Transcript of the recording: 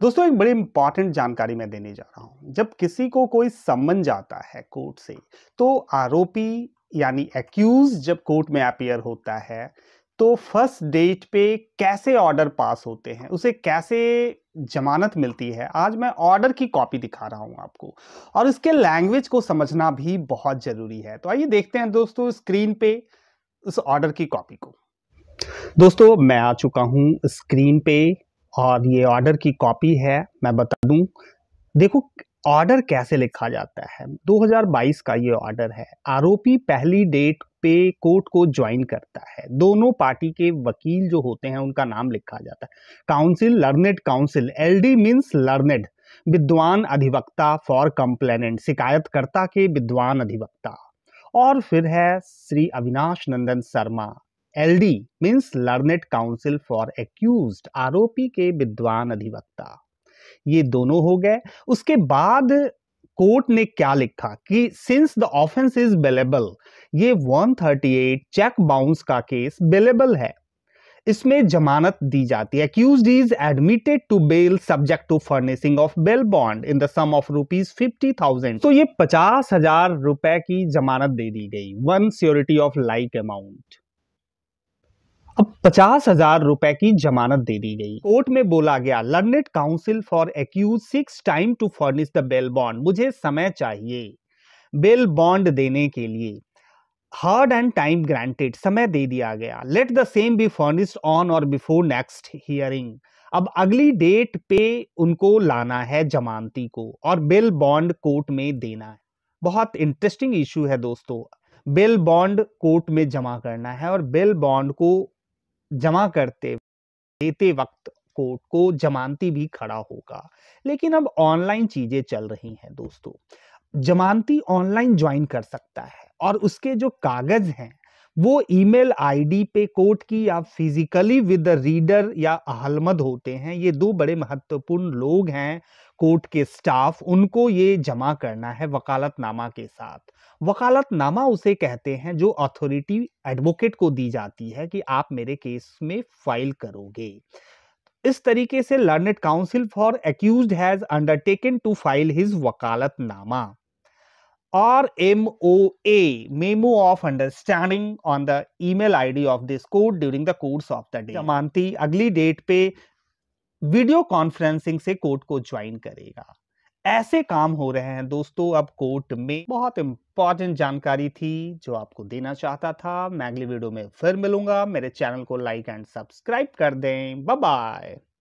दोस्तों एक बड़ी इंपॉर्टेंट जानकारी मैं देने जा रहा हूं जब किसी को कोई समन जाता है कोर्ट से तो आरोपी यानी एक्यूज जब कोर्ट में अपियर होता है तो फर्स्ट डेट पे कैसे ऑर्डर पास होते हैं उसे कैसे जमानत मिलती है आज मैं ऑर्डर की कॉपी दिखा रहा हूं आपको और इसके लैंग्वेज को समझना भी बहुत ज़रूरी है तो आइए देखते हैं दोस्तों स्क्रीन पे उस ऑर्डर की कॉपी को दोस्तों मैं आ चुका हूं स्क्रीन पे और ये ऑर्डर की कॉपी है मैं बता दूं देखो ऑर्डर कैसे लिखा जाता है 2022 का ये ऑर्डर है आरोपी पहली डेट पे कोर्ट को ज्वाइन करता है दोनों पार्टी के वकील जो होते हैं उनका नाम लिखा जाता है counsel learned counsel LD means learned विद्वान अधिवक्ता फॉर कंप्लेनेंट शिकायतकर्ता के विद्वान अधिवक्ता और फिर है Shri Avinash Nandan Sharma LD means learned counsel for accused आरोपी के विद्वान अधिवक्ता ये दोनों हो गए उसके बाद कोर्ट ने क्या लिखा कि since the offence is bailable ये 138 चेक बाउंस का केस बेलेबल है इसमें जमानत दी जाती है accused is admitted to bail subject to furnishing of bail bond in the sum of rupees fifty thousand तो ये पचास हजार रुपए की जमानत दे दी गई one surety of like amount अब पचास हजार रुपए की जमानत दे दी गई कोर्ट में बोला गया learned counsel for accused seeks time to furnish the bail bond मुझे समय चाहिए बेल बॉन्ड देने के लिए हार्ड एंड टाइम ग्रांटेड समय दे दिया गया let the same be furnished on or before next hearing अब अगली डेट पे उनको लाना है जमानती को और बेल बॉन्ड कोर्ट में देना है बहुत इंटरेस्टिंग इशू है दोस्तों बेल बॉन्ड कोर्ट में जमा करना है और बेल बॉन्ड को जमा करते देते वक्त कोर्ट को जमानती भी खड़ा होगा लेकिन अब ऑनलाइन चीजें चल रही हैं दोस्तों जमानती ऑनलाइन ज्वाइन कर सकता है और उसके जो कागज हैं वो ईमेल आईडी पे कोर्ट की या फिजिकली विद रीडर या अहलमद होते हैं ये दो बड़े महत्वपूर्ण लोग हैं कोर्ट के स्टाफ उनको ये जमा करना है वकालतनामा के साथ वकालतनामा उसे कहते हैं जो अथॉरिटी एडवोकेट को दी जाती है कि आप मेरे केस में फाइल करोगे इस तरीके से learned counsel for accused has undertaken to file his वकालतनामा RMOA, Memo of Understanding on the email ID of this code during the course of the day. जमानती अगली डेट पे वीडियो कॉन्फ्रेंसिंग से कोर्ट को ज्वाइन करेगा ऐसे काम हो रहे हैं दोस्तों अब कोर्ट में बहुत इंपॉर्टेंट जानकारी थी जो आपको देना चाहता था मैं अगली वीडियो में फिर मिलूंगा मेरे चैनल को लाइक एंड सब्सक्राइब कर दें बाय